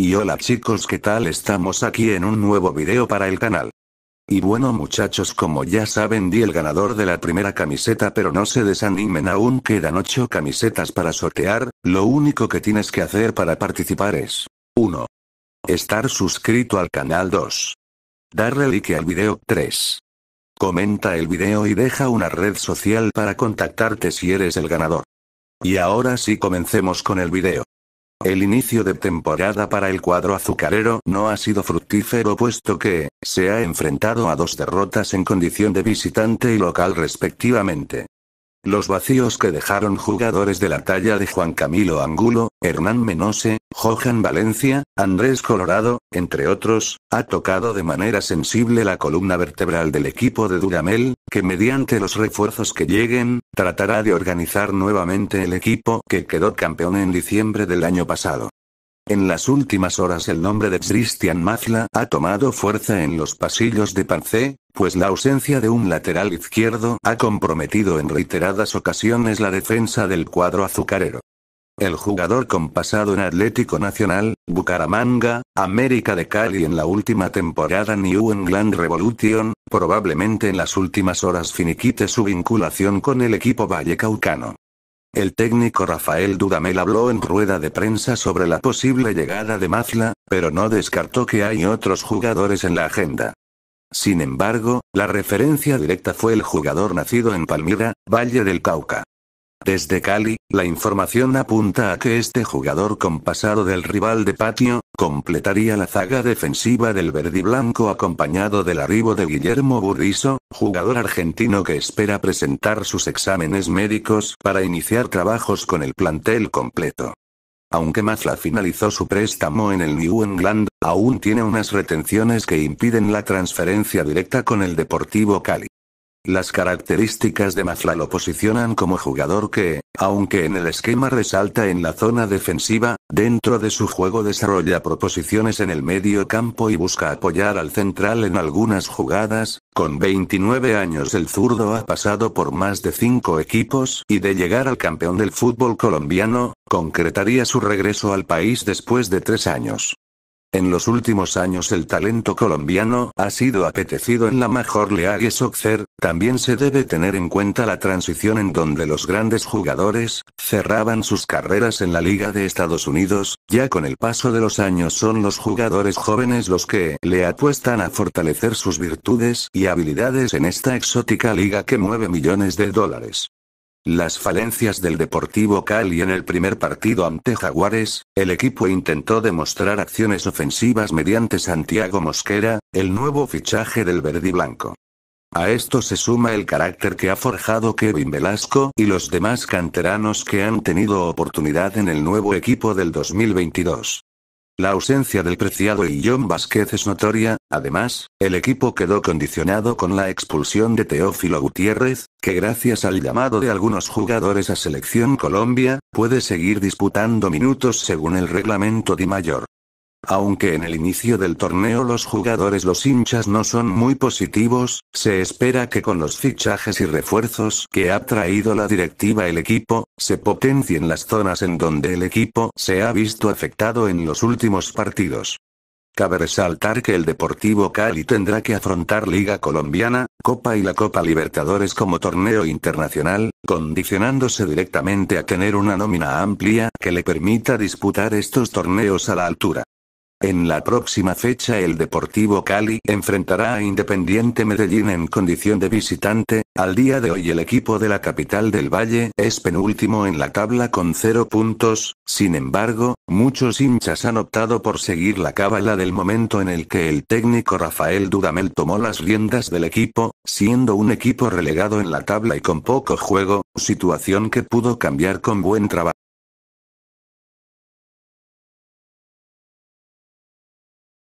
Y hola chicos qué tal estamos aquí en un nuevo video para el canal. Y bueno muchachos como ya saben di el ganador de la primera camiseta pero no se desanimen aún quedan 8 camisetas para sortear, lo único que tienes que hacer para participar es 1. Estar suscrito al canal 2. Darle like al video 3. Comenta el video y deja una red social para contactarte si eres el ganador. Y ahora sí comencemos con el video. El inicio de temporada para el cuadro azucarero no ha sido fructífero puesto que, se ha enfrentado a dos derrotas en condición de visitante y local respectivamente. Los vacíos que dejaron jugadores de la talla de Juan Camilo Angulo, Hernán Menose, Johan Valencia, Andrés Colorado, entre otros, ha tocado de manera sensible la columna vertebral del equipo de Duramel, que mediante los refuerzos que lleguen, tratará de organizar nuevamente el equipo que quedó campeón en diciembre del año pasado. En las últimas horas el nombre de Christian Mazla ha tomado fuerza en los pasillos de Pancé, pues la ausencia de un lateral izquierdo ha comprometido en reiteradas ocasiones la defensa del cuadro azucarero. El jugador con pasado en Atlético Nacional, Bucaramanga, América de Cali en la última temporada New England Revolution, probablemente en las últimas horas finiquite su vinculación con el equipo vallecaucano. El técnico Rafael Dudamel habló en rueda de prensa sobre la posible llegada de Mazla, pero no descartó que hay otros jugadores en la agenda. Sin embargo, la referencia directa fue el jugador nacido en Palmira, Valle del Cauca. Desde Cali, la información apunta a que este jugador compasado del rival de patio, completaría la zaga defensiva del verdiblanco acompañado del arribo de Guillermo Burriso, jugador argentino que espera presentar sus exámenes médicos para iniciar trabajos con el plantel completo. Aunque Mazla finalizó su préstamo en el New England, aún tiene unas retenciones que impiden la transferencia directa con el Deportivo Cali. Las características de Mafla lo posicionan como jugador que, aunque en el esquema resalta en la zona defensiva, dentro de su juego desarrolla proposiciones en el medio campo y busca apoyar al central en algunas jugadas. Con 29 años el zurdo ha pasado por más de 5 equipos y de llegar al campeón del fútbol colombiano, concretaría su regreso al país después de 3 años. En los últimos años el talento colombiano ha sido apetecido en la Major League Soccer, también se debe tener en cuenta la transición en donde los grandes jugadores cerraban sus carreras en la Liga de Estados Unidos, ya con el paso de los años son los jugadores jóvenes los que le apuestan a fortalecer sus virtudes y habilidades en esta exótica liga que mueve millones de dólares. Las falencias del Deportivo Cali en el primer partido ante Jaguares, el equipo intentó demostrar acciones ofensivas mediante Santiago Mosquera, el nuevo fichaje del Verdi blanco. A esto se suma el carácter que ha forjado Kevin Velasco y los demás canteranos que han tenido oportunidad en el nuevo equipo del 2022. La ausencia del preciado y Vázquez es notoria, además, el equipo quedó condicionado con la expulsión de Teófilo Gutiérrez, que gracias al llamado de algunos jugadores a Selección Colombia, puede seguir disputando minutos según el reglamento de Mayor. Aunque en el inicio del torneo los jugadores los hinchas no son muy positivos, se espera que con los fichajes y refuerzos que ha traído la directiva el equipo, se potencien las zonas en donde el equipo se ha visto afectado en los últimos partidos. Cabe resaltar que el Deportivo Cali tendrá que afrontar Liga Colombiana, Copa y la Copa Libertadores como torneo internacional, condicionándose directamente a tener una nómina amplia que le permita disputar estos torneos a la altura. En la próxima fecha el Deportivo Cali enfrentará a Independiente Medellín en condición de visitante, al día de hoy el equipo de la capital del Valle es penúltimo en la tabla con cero puntos, sin embargo, muchos hinchas han optado por seguir la cábala del momento en el que el técnico Rafael Dudamel tomó las riendas del equipo, siendo un equipo relegado en la tabla y con poco juego, situación que pudo cambiar con buen trabajo.